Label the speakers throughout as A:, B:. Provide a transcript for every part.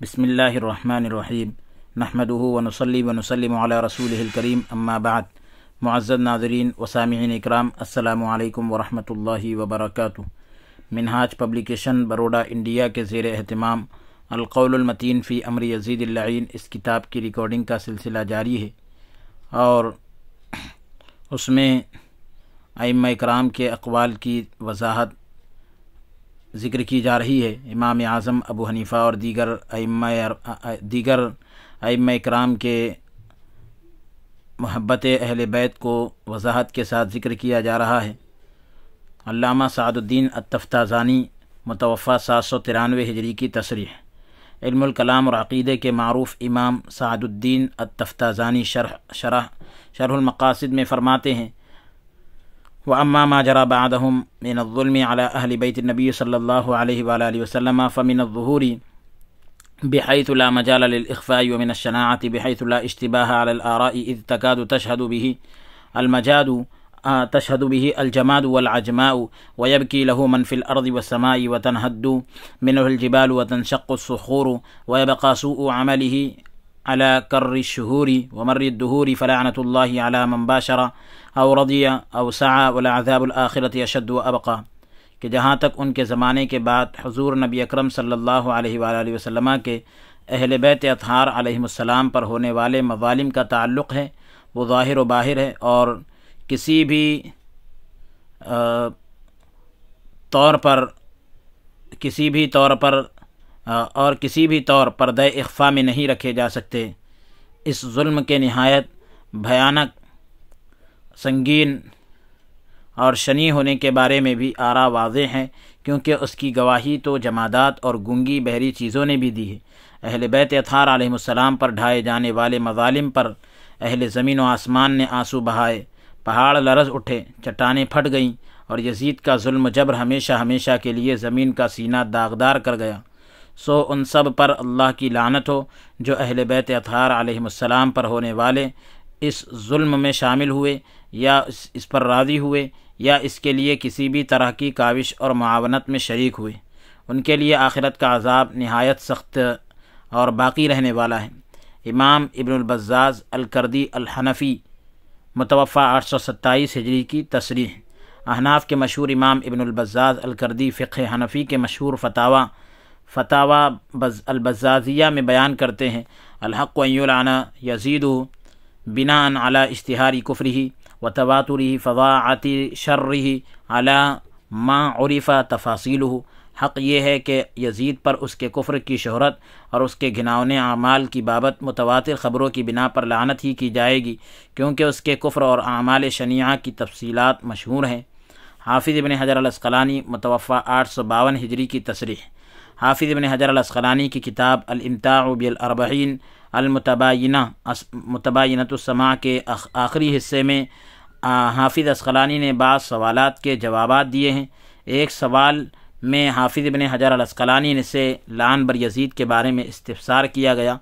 A: بسم اللہ الرحمن الرحیم نحمد ون ونسلم وسلم علیٰ رسول الکریم بعد معزد ناظرین و سامعین اکرام السلام علیکم ورحمۃ اللہ وبرکاتہ منہاج پبلیکیشن بروڈا انڈیا کے زیر اہتمام القول المتین فی امر یزید اللعین اس کتاب کی ریکارڈنگ کا سلسلہ جاری ہے اور اس میں ائمہ اکرام کے اقوال کی وضاحت ذکر کی جا رہی ہے امام اعظم ابو حنیفہ اور دیگر ائمہ دیگر ائمہ کرام کے محبت اہل بیت کو وضاحت کے ساتھ ذکر کیا جا رہا ہے علامہ سعد الدین التفتازانی متوفہ سات سو ترانوے ہجری کی تصریح علم الکلام اور عقیدے کے معروف امام سعد الدین التفتازانی شرح شرح شرح المقاصد میں فرماتے ہیں وأما ما جرى بعدهم من الظلم على أهل بيت النبي صلى الله عليه وعلى آله وسلم فمن الظهور بحيث لا مجال للإخفاء ومن الشناعة بحيث لا اشتباه على الآراء إذ تكاد تشهد به المجاد آه، تشهد به الجماد والعجماء ويبكي له من في الأرض والسماء وتنهد منه الجبال وتنشق الصخور ويبقى سوء عمله على كر الشهور ومر الدهور فلعنة الله على من باشر أو رضي أو سعى والعذاب اشد يشد وأبقى کہ جہاں تک ان کے زمانے کے بعد حضور نبی اکرم صلی اللہ علیہ وآلہ وسلم کے اہل بیت اطہار علیہ السلام پر ہونے والے مظالم کا تعلق ہے وہ ظاہر و باہر ہے اور کسی بھی طور پر کسی بھی طور پر اور کسی بھی طور پردہ اخفا میں نہیں رکھے جا سکتے اس ظلم کے نہایت بھیانک سنگین اور شنی ہونے کے بارے میں بھی آرا واضح ہیں کیونکہ اس کی گواہی تو جمادات اور گنگی بحری چیزوں نے بھی دی ہے اہل بیت اتھار علیہ السلام پر ڈھائے جانے والے مظالم پر اہل زمین و آسمان نے آنسو بہائے پہاڑ لرز اٹھے چٹانیں پھٹ گئیں اور یزید کا ظلم جبر ہمیشہ ہمیشہ کے لیے زمین کا سینہ داغدار کر گیا سو ان سب پر اللہ کی لعنت ہو جو اہل بیت اطہار علیہ السلام پر ہونے والے اس ظلم میں شامل ہوئے یا اس پر راضی ہوئے یا اس کے لیے کسی بھی طرح کی کاوش اور معاونت میں شریک ہوئے ان کے لیے آخرت کا عذاب نہایت سخت اور باقی رہنے والا ہے امام ابن البزاز الکردی الحنفی متوفع آٹھ سو ستائیس ہجری کی تصریح احناف کے مشہور امام ابن البزاز الکردی فقہ حنفی کے مشہور فتح فتح البزازیہ میں بیان کرتے ہیں الحق و یولانا یزید و بنا اعلیٰ اشتہاری کفری و تواتری فواعتی شرری اعلیٰ ما معریفہ تفاصیل ہو حق یہ ہے کہ یزید پر اس کے کفر کی شہرت اور اس کے گھناؤنے اعمال کی بابت متواتر خبروں کی بنا پر لعنت ہی کی جائے گی کیونکہ اس کے کفر اور اعمال شنیعہ کی تفصیلات مشہور ہیں حافظ ابن حضر علیہ متوفہ آٹھ سو باون ہجری کی تصریح حافظ ابن حجر الاسقلانی کی کتاب الامتاع بالاربعین المتباینہ متباینۃ السماع کے آخری حصے میں حافظ اسقلانی نے بعض سوالات کے جوابات دیے ہیں ایک سوال میں حافظ ابن حجر الاسقلانی نے سے لان بر یزید کے بارے میں استفسار کیا گیا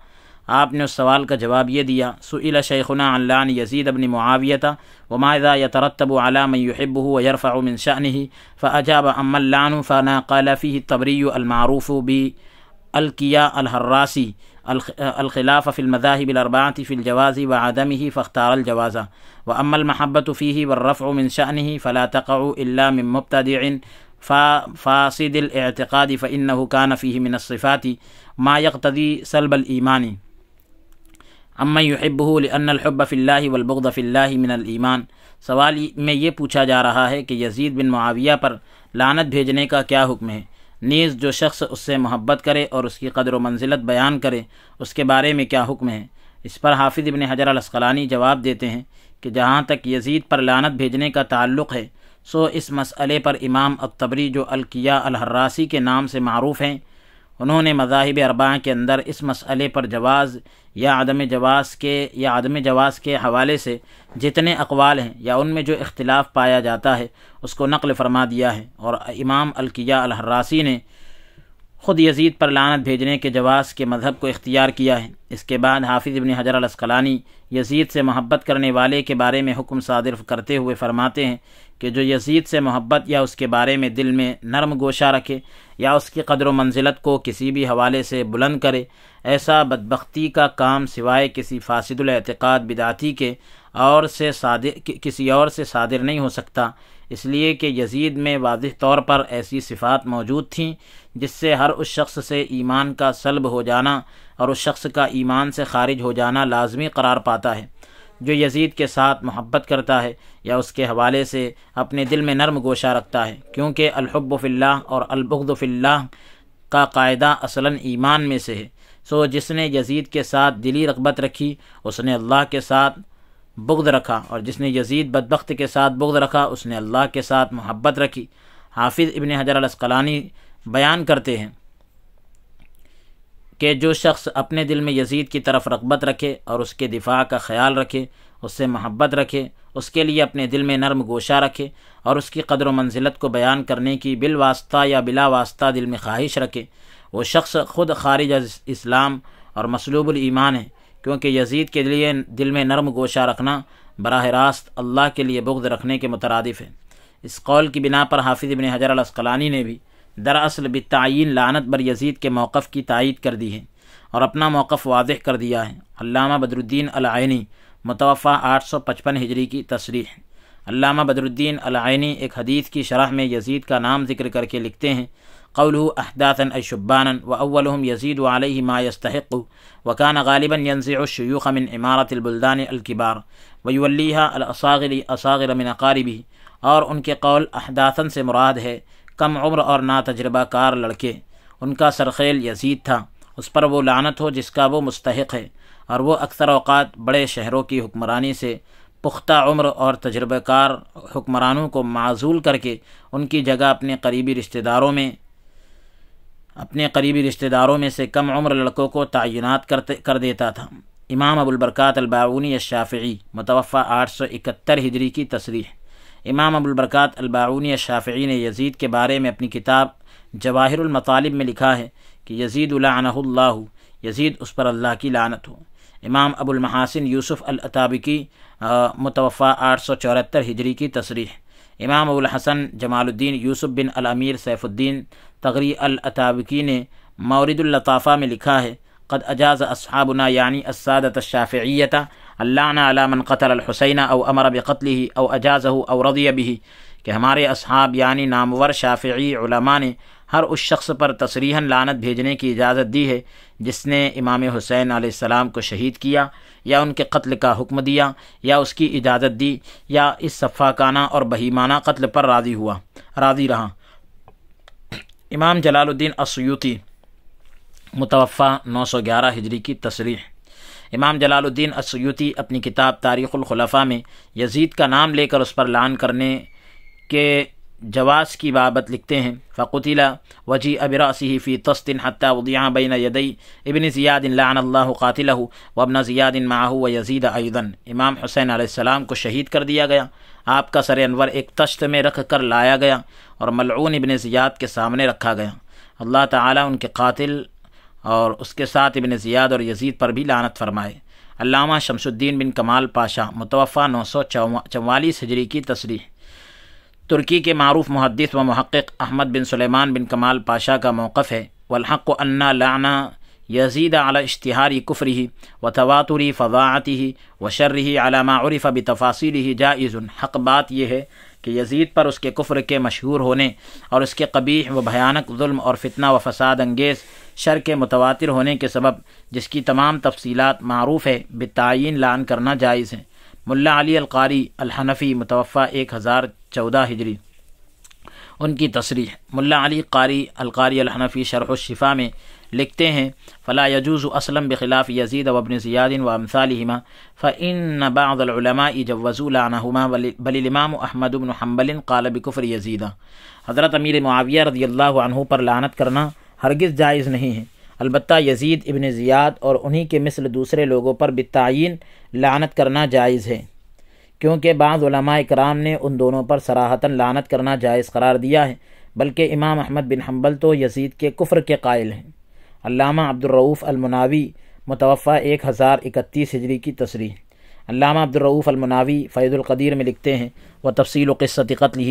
A: आपने उस सवाल का سئل ये عن لعن शेखुना بن यजीद अबन मुआवियता वमायदा यतरतब अला मैं युहब व यरफ़ा मिन शाह फ़ाजाब अमल्लान फ़ना कलफ़ी तबरी अलमारूफ़ बी अलकिया الحراسي الخلاف في المذاهب الأربعة في الجواز وعدمه فاختار الجواز وأما المحبة فيه والرفع من شأنه فلا تقع إلا من مبتدع فاسد الاعتقاد فإنه كان فيه من الصفات ما يقتضي سلب الإيمان امّ لأن الحب فی اللہ والبغض فی اللہ من الایمان سوال میں یہ پوچھا جا رہا ہے کہ یزید بن معاویہ پر لانت بھیجنے کا کیا حکم ہے نیز جو شخص اس سے محبت کرے اور اس کی قدر و منزلت بیان کرے اس کے بارے میں کیا حکم ہے اس پر حافظ حجر الاسقلانی جواب دیتے ہیں کہ جہاں تک یزید پر لانت بھیجنے کا تعلق ہے سو اس مسئلے پر امام اکتبری جو القیہ الحراسی کے نام سے معروف ہیں انہوں نے مذاہب اربعہ کے اندر اس مسئلے پر جواز یا عدم جواز کے یا عدم جواز کے حوالے سے جتنے اقوال ہیں یا ان میں جو اختلاف پایا جاتا ہے اس کو نقل فرما دیا ہے اور امام الکیہ الحراسی نے خود یزید پر لعنت بھیجنے کے جواز کے مذہب کو اختیار کیا ہے اس کے بعد حافظ ابن حجر الاسقلانی یزید سے محبت کرنے والے کے بارے میں حکم صادر کرتے ہوئے فرماتے ہیں کہ جو یزید سے محبت یا اس کے بارے میں دل میں نرم گوشہ رکھے یا اس کی قدر و منزلت کو کسی بھی حوالے سے بلند کرے ایسا بدبختی کا کام سوائے کسی فاصد الاعتقاد بداتی کے اور سے صادر کسی اور سے صادر نہیں ہو سکتا اس لیے کہ یزید میں واضح طور پر ایسی صفات موجود تھیں جس سے ہر اس شخص سے ایمان کا سلب ہو جانا اور اس شخص کا ایمان سے خارج ہو جانا لازمی قرار پاتا ہے جو یزید کے ساتھ محبت کرتا ہے یا اس کے حوالے سے اپنے دل میں نرم گوشہ رکھتا ہے کیونکہ الحب فی اللہ اور البغد فی اللہ کا قاعدہ اصلاً ایمان میں سے ہے سو جس نے یزید کے ساتھ دلی رغبت رکھی اس نے اللہ کے ساتھ بغد رکھا اور جس نے یزید بدبخت کے ساتھ بغد رکھا اس نے اللہ کے ساتھ محبت رکھی حافظ ابن الاسقلانی بیان کرتے ہیں کہ جو شخص اپنے دل میں یزید کی طرف رغبت رکھے اور اس کے دفاع کا خیال رکھے اس سے محبت رکھے اس کے لیے اپنے دل میں نرم گوشہ رکھے اور اس کی قدر و منزلت کو بیان کرنے کی بال واسطہ یا بلا واسطہ دل میں خواہش رکھے وہ شخص خود خارج اسلام اور مصلوب الایمان ہے کیونکہ یزید کے لیے دل میں نرم گوشہ رکھنا براہ راست اللہ کے لیے بغد رکھنے کے مترادف ہے اس قول کی بنا پر حافظ ابن حجر الاسقلانی نے بھی دراصل اصل بتعین لانت بر یزید کے موقف کی تائید کر دی ہے اور اپنا موقف واضح کر دیا ہے علامہ بدر الدین العینی متوفہ آٹھ سو پچپن ہجری کی تصریح علامہ بدر الدین العینی ایک حدیث کی شرح میں یزید کا نام ذکر کر کے لکھتے ہیں قوله شبانا واولهم يزيد عليه ما يستحق وكان غالبا ينزع الشيوخ من عمارة البلدان الكبار ويوليها الاصاغر اصاغر من اقاربه اور ان کے قول احداثن سے مراد ہے کم عمر اور نا تجربہ کار لڑکے ان کا سرخیل یزید تھا اس پر وہ لعنت ہو جس کا وہ مستحق ہے اور وہ اکثر اوقات بڑے شہروں کی حکمرانی سے پختہ عمر اور تجربہ کار حکمرانوں کو معزول کر کے ان کی جگہ اپنے قریبی رشتہ داروں میں اپنے قریبی رشتہ داروں میں سے کم عمر لڑکوں کو تعینات کرتے کر دیتا تھا امام ابو البرکات الباعونی الشافعی متوفع آٹھ سو اکہتر ہجری کی تصریح امام ابو البرکات الباعونی الشافعی نے یزید کے بارے میں اپنی کتاب جواہر المطالب میں لکھا ہے کہ یزید العنہ اللہ یزید اس پر اللہ کی لعنت ہو امام ابو المحاسن یوسف الطابقی متوفع آٹھ سو چوہتر ہجری کی تصریح امام ابو الحسن جمال الدين يوسف بن الامير سيف الدين تغري الاتابكي نے مورد اللطافہ میں لکھا ہے قد اجاز اصحابنا يعني السادة الشافعية اللعنة على من قتل الحسين او امر بقتله او اجازه او رضي به کہ ہمارے اصحاب یعنی يعني نامور شافعی علماء نے ہر اس شخص پر تصریحاً لانت بھیجنے کی اجازت دی ہے جس نے امام حسین علیہ السلام کو شہید کیا یا ان کے قتل کا حکم دیا یا اس کی اجازت دی یا اس صفاکانہ اور بہیمانہ قتل پر راضی ہوا راضی رہا امام جلال الدین اسیوتی متوفع نو سو گیارہ ہجری کی تصریح امام جلال الدین اسیوتی اپنی کتاب تاریخ الخلفہ میں یزید کا نام لے کر اس پر لان کرنے کے جواز کی بابت لکھتے ہیں فقۃلا وجی ابرا تسطن حتیٰ ودیاں بین بیندی ابن زیاد اللہ قاتل و ابن زیاد معاہ و یزید ایدن امام حسین علیہ السلام کو شہید کر دیا گیا آپ کا سر انور ایک تشت میں رکھ کر لایا گیا اور ملعون ابن زیاد کے سامنے رکھا گیا اللہ تعالیٰ ان کے قاتل اور اس کے ساتھ ابن زیاد اور یزید پر بھی لعنت فرمائے علامہ شمس الدین بن کمال پاشا متوفہ نو سو چوالیس ہجری کی تصریح ترکی کے معروف محدث و محقق احمد بن سلیمان بن کمال پاشا کا موقف ہے والحق انا لانا یزید علی اشتہاری کفر ہی و تواتری فضاطی ہی و شر علامہ عرف معریف و بفاسی حق بات یہ ہے کہ یزید پر اس کے کفر کے مشہور ہونے اور اس کے قبی و بھیانک ظلم اور فتنہ و فساد انگیز شر کے متواتر ہونے کے سبب جس کی تمام تفصیلات معروف ہے بتعین لان کرنا جائز ہیں ملا علی القاری الحنفی متوفع ایک ہزار چودہ ہجری ان کی تصریح ملا علی قاری القاری الحنفی شرح الشفا میں لکھتے ہیں فلا یجوز اسلم بخلاف یزید و ابن زیاد ال ومث عما فعین نباضعلما جزول بل الامام احمد ابن حمبل قال کفر یزید حضرت امیر معاویہ رضی اللہ عنہ پر لعنت کرنا ہرگز جائز نہیں ہے البتہ یزید ابن زیاد اور انہی کے مثل دوسرے لوگوں پر بتعین لعنت کرنا جائز ہے کیونکہ بعض علماء اکرام نے ان دونوں پر سراحتاً لانت کرنا جائز قرار دیا ہے بلکہ امام احمد بن حنبل تو یزید کے کفر کے قائل ہیں علامہ عبدالرعوف المناوی متوفع ایک ہزار اکتیس ہجری کی تصریح علامہ عبدالرعوف المناوی فیض القدیر میں لکھتے ہیں وہ تفصیل و وقصقت قتل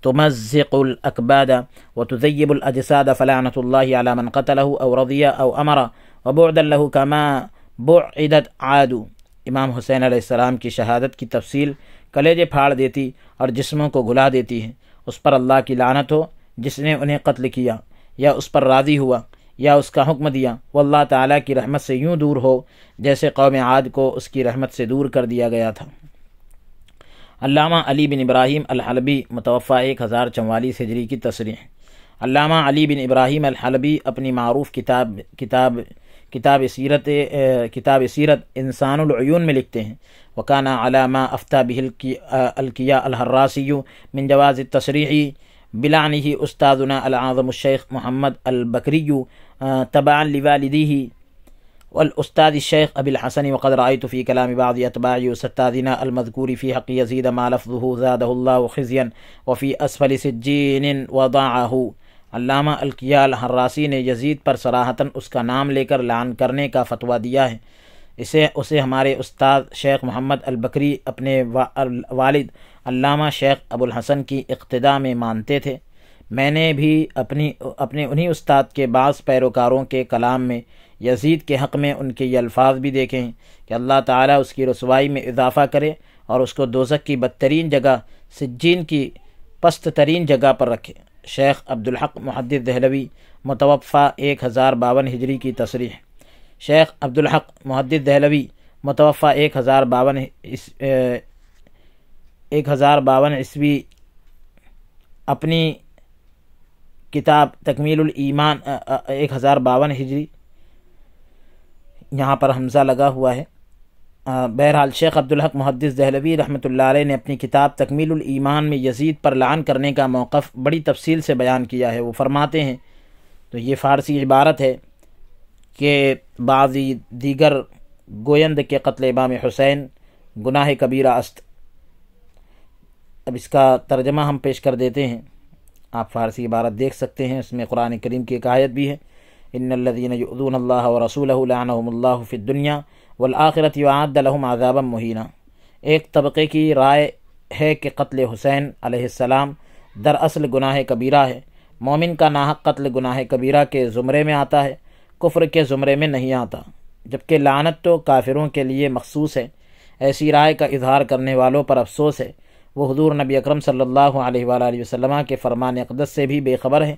A: تو تمزق الاقباد و تزیب الاجساد فلاحت اللہ علامق الحاضی او او امرا و بعد ال کما بعدت عادو امام حسین علیہ السلام کی شہادت کی تفصیل کلیجے پھاڑ دیتی اور جسموں کو گلا دیتی ہے اس پر اللہ کی لعنت ہو جس نے انہیں قتل کیا یا اس پر راضی ہوا یا اس کا حکم دیا وہ اللہ تعالیٰ کی رحمت سے یوں دور ہو جیسے قوم عاد کو اس کی رحمت سے دور کر دیا گیا تھا علامہ علی بن ابراہیم الحلبی متوفہ ایک ہزار چوالیس ہجری کی تصریح علامہ علی بن ابراہیم الحلبی اپنی معروف کتاب کتاب كتاب سيرت آه، انسان العيون میں لکھتے ہیں وكان على ما افتى به آه، الكياء الهراسي من جواز التصريح بلعنه أستاذنا العظم الشيخ محمد البكري آه، تبعا لوالديه والأستاذ الشيخ أبي الحسن وقد رأيت في كلام بعض أتباع أستاذنا المذكور في حق يزيد ما لفظه زاده الله خزيا وفي أسفل سجين وضعه علامہ القیہ الحراسی نے یزید پر صراحتاً اس کا نام لے کر لان کرنے کا فتویٰ دیا ہے اسے اسے ہمارے استاد شیخ محمد البکری اپنے والد علامہ شیخ ابو الحسن کی اقتدا میں مانتے تھے میں نے بھی اپنی اپنے انہی استاد کے بعض پیروکاروں کے کلام میں یزید کے حق میں ان کے یہ الفاظ بھی دیکھے ہیں کہ اللہ تعالیٰ اس کی رسوائی میں اضافہ کرے اور اس کو دوزک کی بدترین جگہ سجین کی پست ترین جگہ پر رکھے شیخ عبدالحق محدد دہلوی متوفع ایک ہزار باون ہجری کی تصریح شیخ عبدالحق محدد دہلوی متوفع ایک ہزار باون ایک ہزار باون عیسوی اپنی کتاب تکمیل الایمان ایک ہزار باون ہجری یہاں پر حمزہ لگا ہوا ہے بہرحال شیخ عبدالحق محدث دہلوی رحمۃ علیہ نے اپنی کتاب تکمیل الایمان میں یزید پر لعن کرنے کا موقف بڑی تفصیل سے بیان کیا ہے وہ فرماتے ہیں تو یہ فارسی عبارت ہے کہ بعض دیگر گویند کے قتل امام حسین گناہ کبیرہ است اب اس کا ترجمہ ہم پیش کر دیتے ہیں آپ فارسی عبارت دیکھ سکتے ہیں اس میں قرآن کریم کی ایک آیت بھی ہے ان انََدین اللہ و رسول اللہ فی دنیا والآخرت یعاد لهم عذابا مہینہ ایک طبقے کی رائے ہے کہ قتل حسین علیہ السلام در اصل گناہ کبیرہ ہے مومن کا ناحق قتل گناہ کبیرہ کے زمرے میں آتا ہے کفر کے زمرے میں نہیں آتا جبکہ لعنت تو کافروں کے لیے مخصوص ہے ایسی رائے کا اظہار کرنے والوں پر افسوس ہے وہ حضور نبی اکرم صلی اللہ علیہ وآلہ وسلم کے فرمان اقدس سے بھی بے خبر ہیں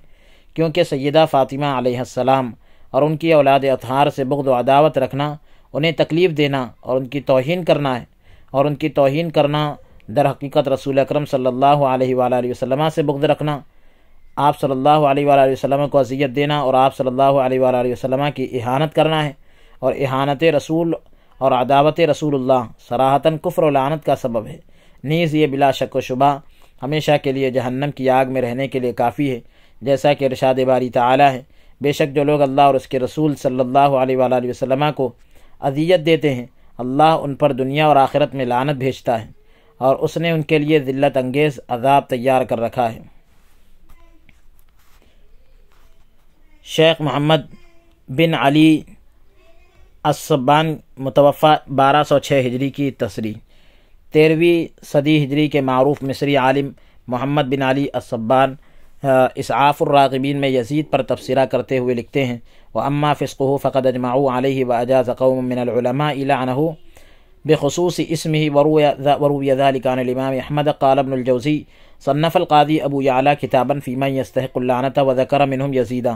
A: کیونکہ سیدہ فاطمہ علیہ السلام اور ان کی اولاد اطہار سے بغد و عداوت رکھنا انہیں تکلیف دینا اور ان کی توہین کرنا ہے اور ان کی توہین کرنا در حقیقت رسول اکرم صلی اللہ علیہ وآلہ وسلم سے بغد رکھنا آپ صلی اللہ علیہ وآلہ وسلم کو اذیت دینا اور آپ صلی اللہ علیہ وآلہ وسلم کی احانت کرنا ہے اور احانت رسول اور عداوت رسول اللہ صراحتاً کفر و لعنت کا سبب ہے نیز یہ بلا شک و شبہ ہمیشہ کے لیے جہنم کی آگ میں رہنے کے لیے کافی ہے جیسا کہ رشاد باری تعالی ہے بے شک جو لوگ اللہ اور اس کے رسول صلی اللہ علیہ وآلہ وسلم کو اذیت دیتے ہیں اللہ ان پر دنیا اور آخرت میں لعنت بھیجتا ہے اور اس نے ان کے لیے ذلت انگیز عذاب تیار کر رکھا ہے شیخ محمد بن علی اسبان متوفع بارہ سو چھ ہجری کی تصریح تیرہویں صدی ہجری کے معروف مصری عالم محمد بن علی الصبان اسعاف الراغبین میں یزید پر تبصرہ کرتے ہوئے لکھتے ہیں وہ امّہ فسق ہُو فقت اجماع علیہ اجاز قوم من العلماء علّنہ بخصوص اسم ہی ورو ذالکان الامام احمد قال ابن الجوزی صنف القاضی ابو کتابا فی من یستحق اللعنت و منہم یزیدہ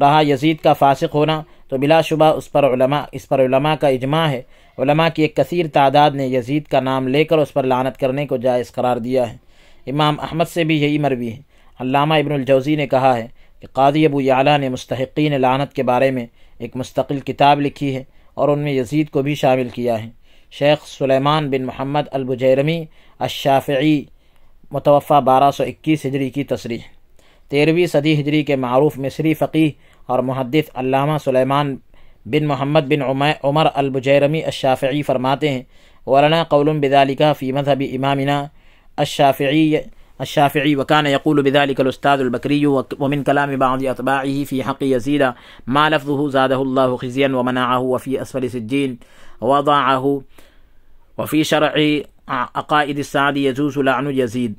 A: رہا یزید کا فاسق ہونا تو بلا شبہ اس پر علماء اس پر علماء کا اجماع ہے علماء کی ایک کثیر تعداد نے یزید کا نام لے کر اس پر لعنت کرنے کو جائز قرار دیا ہے امام احمد سے بھی یہی مروی ہے علامہ ابن الجوزی نے کہا ہے کہ قاضی ابو اعلیٰ نے مستحقین لعنت کے بارے میں ایک مستقل کتاب لکھی ہے اور ان میں یزید کو بھی شامل کیا ہے شیخ سلیمان بن محمد البجیرمی الشافعی متوفہ بارہ سو اکیس ہجری کی تصریح تیرہویں صدی ہجری کے معروف مصری فقی اور محدث علامہ سلیمان بن محمد بن عمر البجیرمی الشافعی فرماتے ہیں ورنہ قول بدالکہ فی مذہب امامنا الشافعی الشافعي وكان يقول یقول الأستاذ البكري البکری ومن کلام باؤ اطبا عیفی حقی یزیع مالفحز اللہ خزین ومن اہو وفی اسفر سدین وادہ اہو وفیع شرعی عقائد یزوس لعن یزید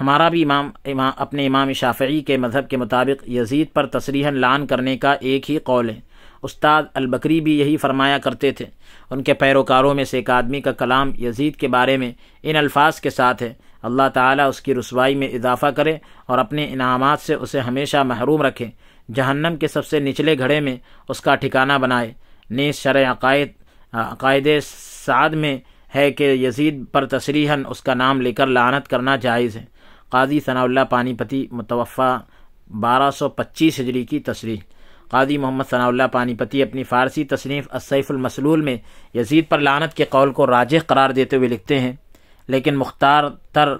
A: ہمارا بھی امام امام اپنے امام شافعی کے مذہب کے مطابق یزید پر تسریحل لان کرنے کا ایک ہی قول ہے استاد البکری بھی یہی فرمایا کرتے تھے ان کے پیروکاروں میں سے ایک آدمی کا کلام یزید کے بارے میں ان الفاظ کے ساتھ ہے اللہ تعالیٰ اس کی رسوائی میں اضافہ کرے اور اپنے انعامات سے اسے ہمیشہ محروم رکھے جہنم کے سب سے نچلے گھڑے میں اس کا ٹھکانہ بنائے نیز شرع عقائد عقائد سعد میں ہے کہ یزید پر تصریحاً اس کا نام لے کر لعنت کرنا جائز ہے قاضی ثناء اللہ پانی پتی متوفع بارہ سو پچیس ہجری کی تصریح قاضی محمد ثناء اللہ پانی پتی اپنی فارسی تصنیف السیف المسلول میں یزید پر لعنت کے قول کو راجح قرار دیتے ہوئے لکھتے ہیں لیکن مختار تر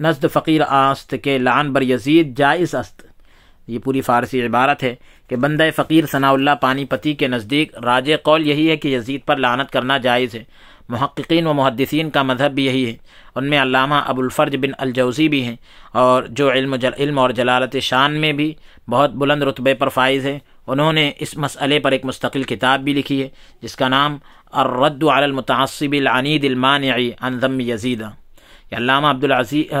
A: نزد فقیر آست کے لعن بر یزید جائز است یہ پوری فارسی عبارت ہے کہ بندہ فقیر ثناء اللہ پانی پتی کے نزدیک راج قول یہی ہے کہ یزید پر لعنت کرنا جائز ہے محققین و محدثین کا مذہب بھی یہی ہے ان میں علامہ ابو الفرج بن الجوزی بھی ہیں اور جو علم علم اور جلالت شان میں بھی بہت بلند رتبے پر فائز ہیں انہوں نے اس مسئلے پر ایک مستقل کتاب بھی لکھی ہے جس کا نام الرد المتعصب العنید عن ذم عزیزہ علامہ عبدالعزیز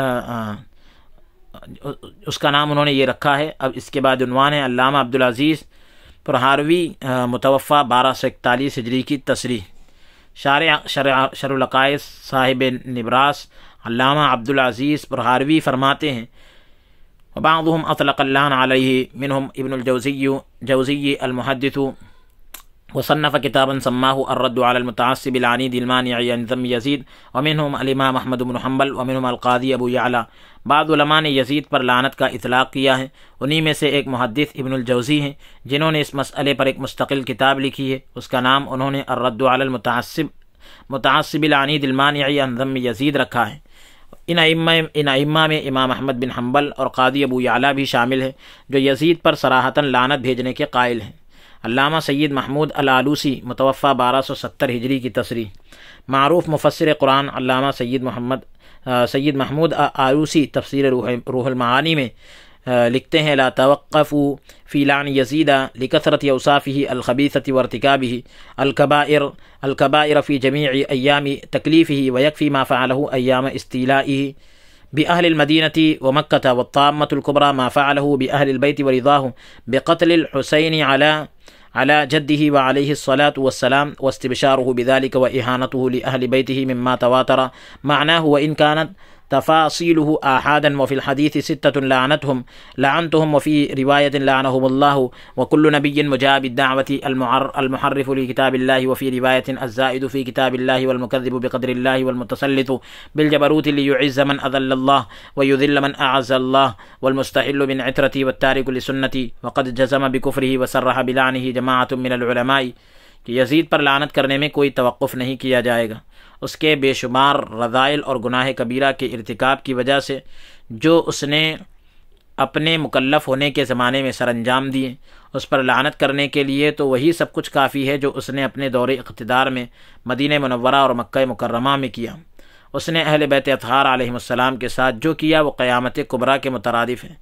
A: اس کا نام انہوں نے یہ رکھا ہے اب اس کے بعد عنوان ہے علامہ عبدالعزیز پرہاروی متوفع بارہ سو اکتالیس ہجری کی تصریح شارع شرع شر القائص صاحب نبراس علامہ عبدالعزیز پر فرماتے ہیں اطلق الطلک علیہ منهم ابن الجوزی جوزی المحدث وصنف الرد على المتعصب العنید المانعی دلمانظم یزید امن علماء الامام بن حنبل ومنهم القاضی ابو یعلا بعض علماء نے یزید پر لعنت کا اطلاق کیا ہے انہی میں سے ایک محدث ابن الجوزی ہیں جنہوں نے اس مسئلے پر ایک مستقل کتاب لکھی ہے اس کا نام انہوں نے الرد على المتعصب متعصب العنید المانعی انضم یزید رکھا ہے ان ائمہ ان ائمہ میں امام احمد بن حنبل اور قاضی ابو یعلا بھی شامل ہے جو یزید پر سراحتاً لعنت بھیجنے کے قائل ہیں علامہ سید محمود العلوسی متوفہ بارہ سو ستر ہجری کی تصریح معروف مفسر قرآن علامہ سید محمد سید محمود آروسی تفسیر روح روح المعانی میں لکھتے ہیں لا توقف فی لعن یزیدہ لکثرت اوصافه الخبیثة وارتکابه الكبائر الكبائر فی جميع ایام تکلیفه ویکفی ما فعله ایام استیلائه بأهل المدينة ومكة والطامة الكبرى ما فعله بأهل البيت ورضاه بقتل الحسين على على جده وعليه الصلاة والسلام واستبشاره بذلك وإهانته لأهل بيته مما تواتر معناه وإن كانت تفاصيله آحادا وفي الحديث ستة لعنتهم لعنتهم وفي رواية لعنهم الله وكل نبي مجاب الدعوة المحرف لكتاب الله وفي رواية الزائد في كتاب الله والمكذب بقدر الله والمتسلط بالجبروت ليعز من أذل الله ويذل من أعز الله والمستحل من عترتي والتارك لسنتي وقد جزم بكفره وسرح بلعنه جماعة من العلماء کہ یزید پر لعنت کرنے میں کوئی توقف نہیں کیا جائے گا اس کے بے شمار رضائل اور گناہ کبیرہ کے ارتکاب کی وجہ سے جو اس نے اپنے مکلف ہونے کے زمانے میں سر انجام دیے اس پر لعنت کرنے کے لیے تو وہی سب کچھ کافی ہے جو اس نے اپنے دور اقتدار میں مدینہ منورہ اور مکہ مکرمہ میں کیا اس نے اہل بیت اطہار علیہ السلام کے ساتھ جو کیا وہ قیامت قبرا کے مترادف ہیں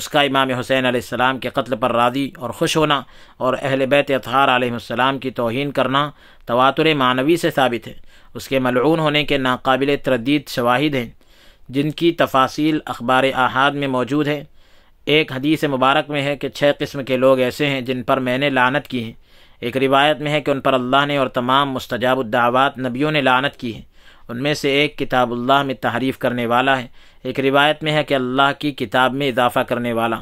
A: اس کا امام حسین علیہ السلام کے قتل پر راضی اور خوش ہونا اور اہل بیت اطہار علیہ السلام کی توہین کرنا تواتر معنوی سے ثابت ہے اس کے ملعون ہونے کے ناقابل تردید شواہد ہیں جن کی تفاصیل اخبار احاد میں موجود ہیں ایک حدیث مبارک میں ہے کہ چھ قسم کے لوگ ایسے ہیں جن پر میں نے لانت کی ہیں ایک روایت میں ہے کہ ان پر اللہ نے اور تمام مستجاب الدعوات نبیوں نے لعنت کی ہے ان میں سے ایک کتاب اللہ میں تحریف کرنے والا ہے ایک روایت میں ہے کہ اللہ کی کتاب میں اضافہ کرنے والا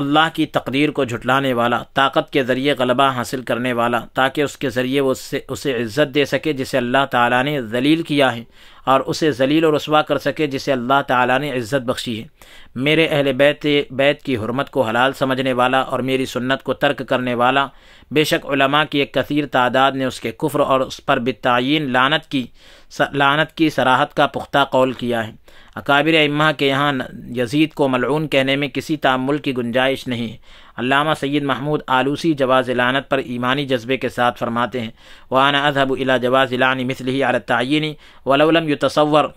A: اللہ کی تقدیر کو جھٹلانے والا طاقت کے ذریعے غلبہ حاصل کرنے والا تاکہ اس کے ذریعے وہ اس سے اسے عزت دے سکے جسے اللہ تعالیٰ نے ذلیل کیا ہے اور اسے ذلیل و رسوا کر سکے جسے اللہ تعالیٰ نے عزت بخشی ہے میرے اہل بیت بیت کی حرمت کو حلال سمجھنے والا اور میری سنت کو ترک کرنے والا بے شک علماء کی ایک کثیر تعداد نے اس کے کفر اور اس پر بتعین لانت کی لانت کی سراحت کا پختہ قول کیا ہے اکابر امہ کے یہاں یزید کو ملعون کہنے میں کسی تعمل کی گنجائش نہیں علامہ سید محمود آلوسی جواز لعنت پر ایمانی جذبے کے ساتھ فرماتے ہیں وانا اذهب الى جواز على اضحب ولو لم يتصور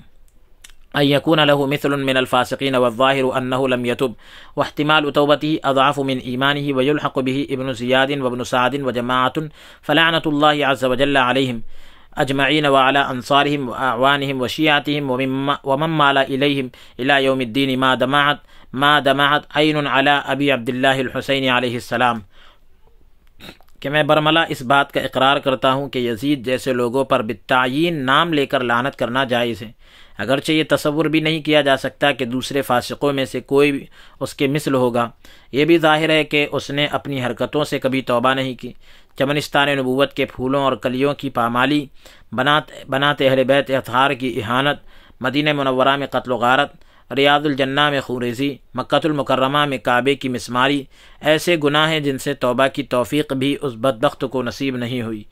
A: ان يكون له مثل من الفاسقين والظاهر انه لم يتب واحتمال توبته اضعف من ايمانه ويلحق به ابن زياد وابن سعد وجماعه فلعنه الله عز وجل عليهم اجمعین و واعوانهم انصار ومن وشیات ومم مالا یوم الدین ما دمعت ما دمعت عین علی ابی عبد الحسین علیہ السلام کہ میں برملہ اس بات کا اقرار کرتا ہوں کہ یزید جیسے لوگوں پر بتعین نام لے کر لانت کرنا جائز ہے اگرچہ یہ تصور بھی نہیں کیا جا سکتا کہ دوسرے فاسقوں میں سے کوئی اس کے مثل ہوگا یہ بھی ظاہر ہے کہ اس نے اپنی حرکتوں سے کبھی توبہ نہیں کی چمنستان نبوت کے پھولوں اور کلیوں کی پامالی بناتے اہل بیت اطہار کی احانت مدینہ منورہ میں قتل و غارت ریاض الجنہ میں خوریزی مکت المکرمہ میں کعبے کی مسماری ایسے گناہ ہیں جن سے توبہ کی توفیق بھی اس بدبخت کو نصیب نہیں ہوئی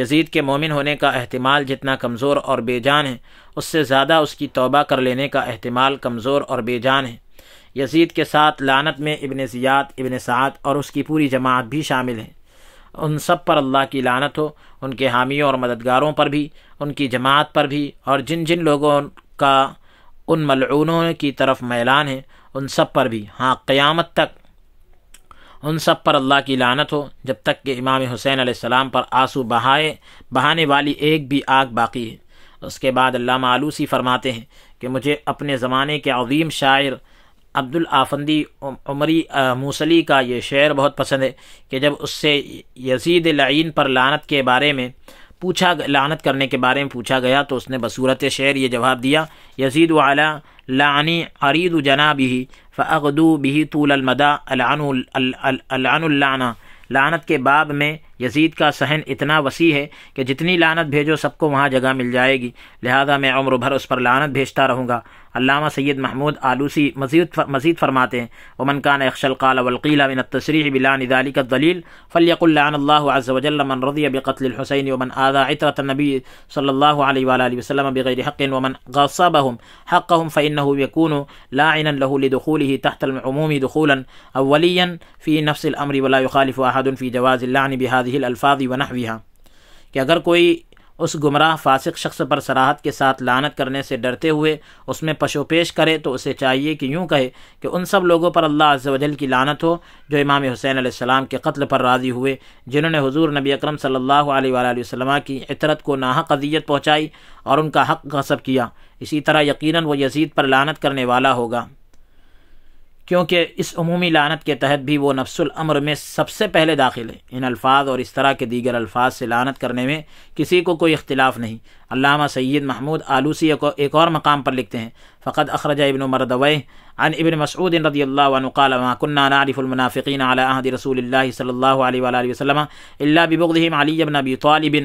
A: یزید کے مومن ہونے کا احتمال جتنا کمزور اور بے جان ہے اس سے زیادہ اس کی توبہ کر لینے کا احتمال کمزور اور بے جان ہے یزید کے ساتھ لانت میں ابن زیاد ابن سعد اور اس کی پوری جماعت بھی شامل ہیں ان سب پر اللہ کی لانت ہو ان کے حامیوں اور مددگاروں پر بھی ان کی جماعت پر بھی اور جن جن لوگوں کا ان ملعونوں کی طرف میلان ہے ان سب پر بھی ہاں قیامت تک ان سب پر اللہ کی لانت ہو جب تک کہ امام حسین علیہ السلام پر آنسو بہائے بہانے والی ایک بھی آگ باقی ہے اس کے بعد علامہ آلوسی فرماتے ہیں کہ مجھے اپنے زمانے کے عظیم شاعر عبد الآفندی عمری موسلی کا یہ شعر بہت پسند ہے کہ جب اس سے یزید لعین پر لانت کے بارے میں پوچھا لانت کرنے کے بارے میں پوچھا گیا تو اس نے بصورت شعر یہ جواب دیا یزید اعلیٰ لعنی عرید و جنا بہی فعدو طول المدا العن العن اللہ لانت کے باب میں یزید کا صحن اتنا وسیع ہے کہ جتنی لانت بھیجو سب کو وہاں جگہ مل جائے گی لہذا میں عمر بھر اس پر لانت بھیجتا رہوں گا علامہ سید محمود آلوسی مزید مزید فرماتے ہیں ومن کان اخشل القال والقیل من التشریح بلان ذلك الدلیل فليقل لعن الله عز وجل من رضي بقتل الحسين ومن آذى عترة النبي صلى الله عليه وآله وسلم بغير حق ومن غصبهم حقهم فإنه يكون لاعنا له لدخوله تحت العموم دخولا أوليا في نفس الأمر ولا يخالف أحد في جواز اللعن بهذه الألفاظ ونحوها کہ اگر کوئی اس گمراہ فاسق شخص پر سراحت کے ساتھ لانت کرنے سے ڈرتے ہوئے اس میں پشو پیش کرے تو اسے چاہیے کہ یوں کہے کہ ان سب لوگوں پر اللہ عز و جل کی لانت ہو جو امام حسین علیہ السلام کے قتل پر راضی ہوئے جنہوں نے حضور نبی اکرم صلی اللہ علیہ وآلہ وسلم کی عطرت کو ناحق اذیت پہنچائی اور ان کا حق غصب کیا اسی طرح یقیناً وہ یزید پر لانت کرنے والا ہوگا کیونکہ اس عمومی لعنت کے تحت بھی وہ نفس الامر میں سب سے پہلے داخل ہے ان الفاظ اور اس طرح کے دیگر الفاظ سے لعنت کرنے میں کسی کو کوئی اختلاف نہیں علامہ سید محمود آلوسی کو ایک اور مقام پر لکھتے ہیں فقط اخرج ابن مردوی عن ابن مسعود رضی اللہ عنہ قال ما كنا نعرف المنافقین على عهد رسول اللہ صلی اللہ علیہ وآلہ وسلم اللہ ببغضهم علی ابی طالب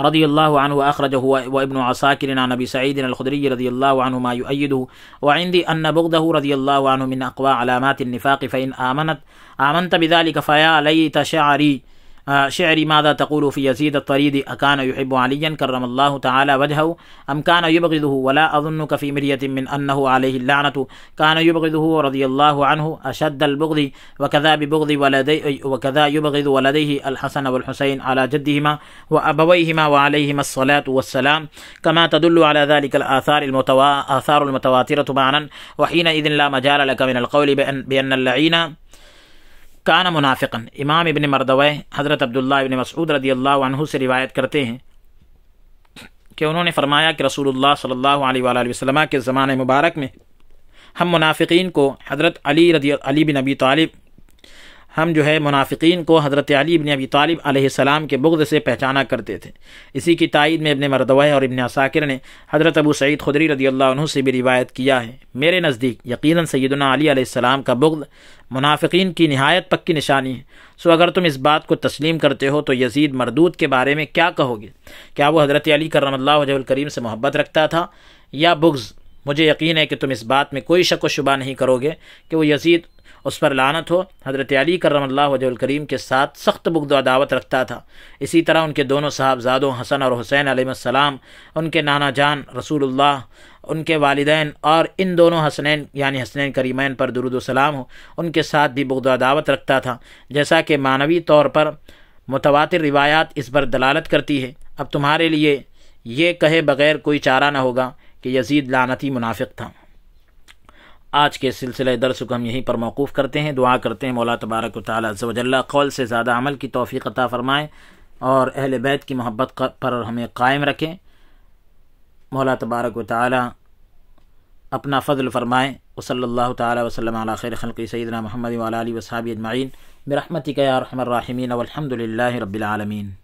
A: رضي الله عنه وأخرجه وابن عساكر عن أبي سعيد الخدري رضي الله عنه ما يؤيده وعندي أن بغضه رضي الله عنه من أقوى علامات النفاق فإن آمنت آمنت بذلك فيا ليت شعري آه، شعري ماذا تقول في يزيد الطريد أكان يحب عليا كرم الله تعالى وجهه أم كان يبغضه ولا أظنك في مرية من أنه عليه اللعنة كان يبغضه رضي الله عنه أشد البغض وكذا ببغض ولدي وكذا يبغض ولديه الحسن والحسين على جدهما وأبويهما وعليهما الصلاة والسلام كما تدل على ذلك الآثار المتوا... آثار المتواترة معنا وحينئذ لا مجال لك من القول بأن, بأن کان منافقن امام ابن مردوََ حضرت عبداللہ ابن مسعود رضی اللہ عنہ سے روایت کرتے ہیں کہ انہوں نے فرمایا کہ رسول اللہ صلی اللہ علیہ وآلہ وسلم کے زمانۂ مبارک میں ہم منافقین کو حضرت علی رضی علی بن ابی طالب ہم جو ہے منافقین کو حضرت علی ابن ابی طالب علیہ السلام کے بغض سے پہچانا کرتے تھے اسی کی تائید میں ابن مردوہ اور ابن اثاکر نے حضرت ابو سعید خدری رضی اللہ عنہ سے بھی روایت کیا ہے میرے نزدیک یقیناً سیدنا علی علیہ السلام کا بغض منافقین کی نہایت پکی نشانی ہے سو اگر تم اس بات کو تسلیم کرتے ہو تو یزید مردود کے بارے میں کیا کہو گے کیا وہ حضرت علی کرم اللہ وجہ الکریم سے محبت رکھتا تھا یا بغض مجھے یقین ہے کہ تم اس بات میں کوئی شک و شبہ نہیں کرو گے کہ وہ یزید اس پر لانت ہو حضرت علی کرم اللہ وجہ الکریم کے ساتھ سخت بغد و عداوت رکھتا تھا اسی طرح ان کے دونوں صاحبزادوں حسن اور حسین علیہ السلام ان کے نانا جان رسول اللہ ان کے والدین اور ان دونوں حسنین یعنی حسنین کریمین پر درود و سلام ہو ان کے ساتھ بھی بغد و عداوت رکھتا تھا جیسا کہ معنوی طور پر متواتر روایات اس پر دلالت کرتی ہے اب تمہارے لیے یہ کہے بغیر کوئی چارہ نہ ہوگا کہ یزید لعنتی منافق تھا آج کے سلسلہ درس کو ہم یہیں پر موقوف کرتے ہیں دعا کرتے ہیں مولا تبارک و تعالیٰ عز و جل قول سے زیادہ عمل کی توفیق عطا فرمائیں اور اہل بیت کی محبت پر ہمیں قائم رکھیں مولا تبارک و تعالیٰ اپنا فضل فرمائیں وصلی اللہ تعالیٰ وسلم علیہ خیر خلقی سیدنا محمد محمد ولا علیہ اجمعین برحمتک یا رحم الرحمین والحمد للہ رب العالمین